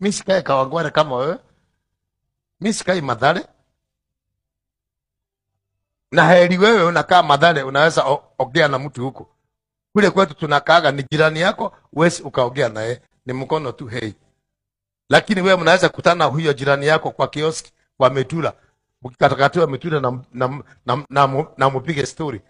mi sikae Kawangware kama wewe, mi sikai Mathare na heri wewe unakaa madhale unaweza ogea na mtu huko. Kule kwetu tunakaaga ni jirani yako, wesi ukaogea naye ni mkono tu hei. Lakini wewe mnaweza kutana huyo jirani yako kwa kioski kwa Metula, mkikatakatiwa Metula na, na, na, na, na, na mupige stori